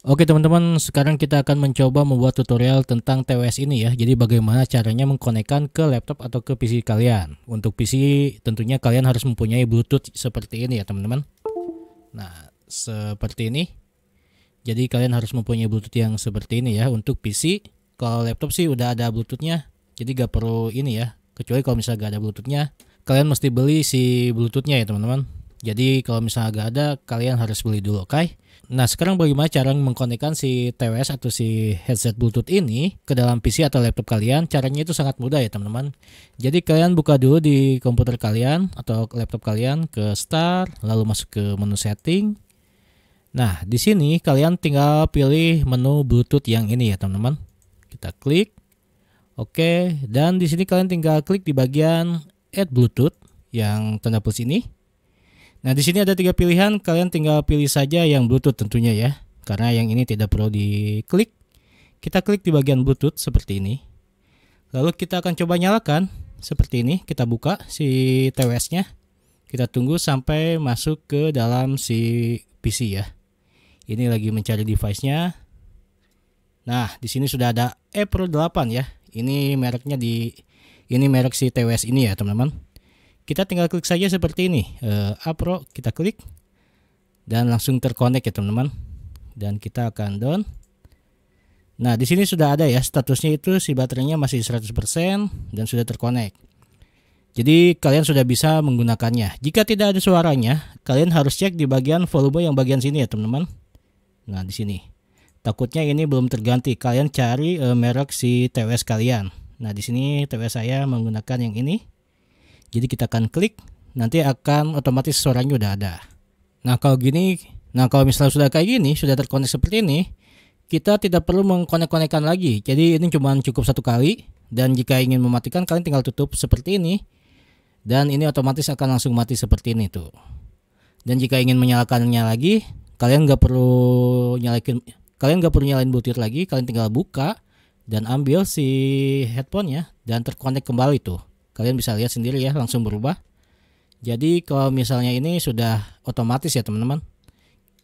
Oke teman-teman, sekarang kita akan mencoba membuat tutorial tentang TWS ini ya. Jadi bagaimana caranya mengkonekkan ke laptop atau ke PC kalian. Untuk PC tentunya kalian harus mempunyai Bluetooth seperti ini ya teman-teman. Nah, seperti ini. Jadi kalian harus mempunyai Bluetooth yang seperti ini ya untuk PC. Kalau laptop sih udah ada Bluetoothnya, jadi gak perlu ini ya. Kecuali kalau misalnya gak ada Bluetoothnya, kalian mesti beli si Bluetoothnya ya teman-teman. Jadi kalau misalnya agak ada, kalian harus beli dulu, oke? Okay? Nah, sekarang bagaimana cara mengkonekkan si TWS atau si headset Bluetooth ini ke dalam PC atau laptop kalian? Caranya itu sangat mudah ya, teman-teman. Jadi kalian buka dulu di komputer kalian atau laptop kalian ke Start, lalu masuk ke menu Setting. Nah, di sini kalian tinggal pilih menu Bluetooth yang ini ya, teman-teman. Kita klik. Oke, dan di sini kalian tinggal klik di bagian Add Bluetooth yang tanda plus ini. Nah, di sini ada tiga pilihan, kalian tinggal pilih saja yang Bluetooth tentunya ya. Karena yang ini tidak perlu diklik. Kita klik di bagian Bluetooth seperti ini. Lalu kita akan coba nyalakan seperti ini, kita buka si TWS-nya. Kita tunggu sampai masuk ke dalam si PC ya. Ini lagi mencari device-nya. Nah, di sini sudah ada E Pro 8 ya. Ini mereknya di ini merek si TWS ini ya, teman-teman. Kita tinggal klik saja seperti ini, uh, eh, apro kita klik dan langsung terkonek ya teman-teman. Dan kita akan down. Nah, di sini sudah ada ya statusnya itu si baterainya masih 100% dan sudah terkonek. Jadi kalian sudah bisa menggunakannya. Jika tidak ada suaranya, kalian harus cek di bagian volume yang bagian sini ya teman-teman. Nah, di sini. Takutnya ini belum terganti. Kalian cari uh, merek si TWS kalian. Nah, di sini TWS saya menggunakan yang ini. Jadi kita akan klik, nanti akan otomatis suaranya udah ada. Nah kalau gini, nah kalau misalnya sudah kayak gini, sudah terkonek seperti ini, kita tidak perlu mengkonek-konekkan lagi. Jadi ini cuma cukup satu kali, dan jika ingin mematikan kalian tinggal tutup seperti ini, dan ini otomatis akan langsung mati seperti ini tuh. Dan jika ingin menyalakannya lagi, kalian nggak perlu nyalakin, kalian nggak perlu nyalain butir lagi, kalian tinggal buka dan ambil si headphone ya dan terkonek kembali tuh kalian bisa lihat sendiri ya langsung berubah jadi kalau misalnya ini sudah otomatis ya teman-teman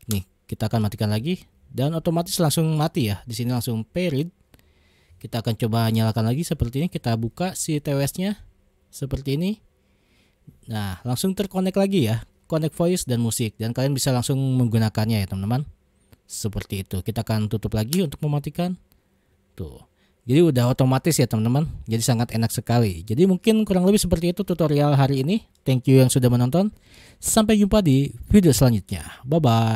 nih kita akan matikan lagi dan otomatis langsung mati ya di sini langsung period kita akan coba nyalakan lagi seperti ini kita buka si TWS nya seperti ini nah langsung terkonek lagi ya connect voice dan musik dan kalian bisa langsung menggunakannya ya teman-teman seperti itu kita akan tutup lagi untuk mematikan tuh jadi udah otomatis ya teman-teman. Jadi sangat enak sekali. Jadi mungkin kurang lebih seperti itu tutorial hari ini. Thank you yang sudah menonton. Sampai jumpa di video selanjutnya. Bye bye.